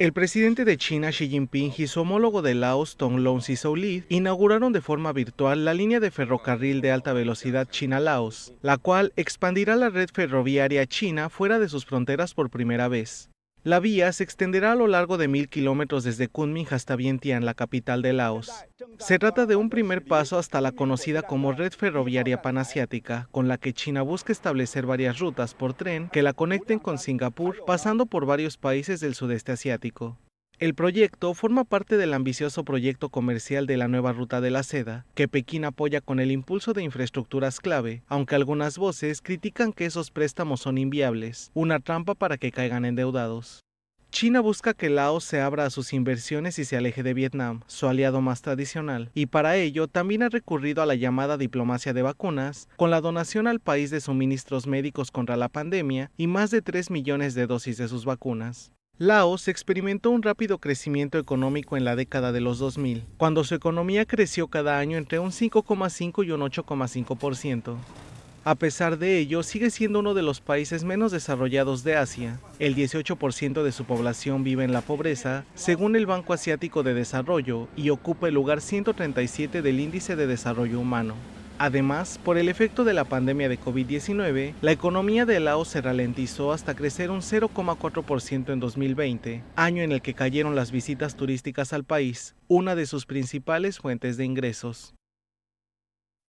El presidente de China Xi Jinping y su homólogo de Laos Thongloun Sisoulith inauguraron de forma virtual la línea de ferrocarril de alta velocidad China-Laos, la cual expandirá la red ferroviaria china fuera de sus fronteras por primera vez. La vía se extenderá a lo largo de mil kilómetros desde Kunming hasta Vientiane, la capital de Laos. Se trata de un primer paso hasta la conocida como Red Ferroviaria Panasiática, con la que China busca establecer varias rutas por tren que la conecten con Singapur, pasando por varios países del sudeste asiático. El proyecto forma parte del ambicioso proyecto comercial de la nueva ruta de la seda, que Pekín apoya con el impulso de infraestructuras clave, aunque algunas voces critican que esos préstamos son inviables, una trampa para que caigan endeudados. China busca que Laos se abra a sus inversiones y se aleje de Vietnam, su aliado más tradicional, y para ello también ha recurrido a la llamada diplomacia de vacunas, con la donación al país de suministros médicos contra la pandemia y más de 3 millones de dosis de sus vacunas. Laos experimentó un rápido crecimiento económico en la década de los 2000, cuando su economía creció cada año entre un 5,5 y un 8,5%. A pesar de ello, sigue siendo uno de los países menos desarrollados de Asia. El 18% de su población vive en la pobreza, según el Banco Asiático de Desarrollo, y ocupa el lugar 137 del Índice de Desarrollo Humano. Además, por el efecto de la pandemia de COVID-19, la economía de Laos se ralentizó hasta crecer un 0,4% en 2020, año en el que cayeron las visitas turísticas al país, una de sus principales fuentes de ingresos.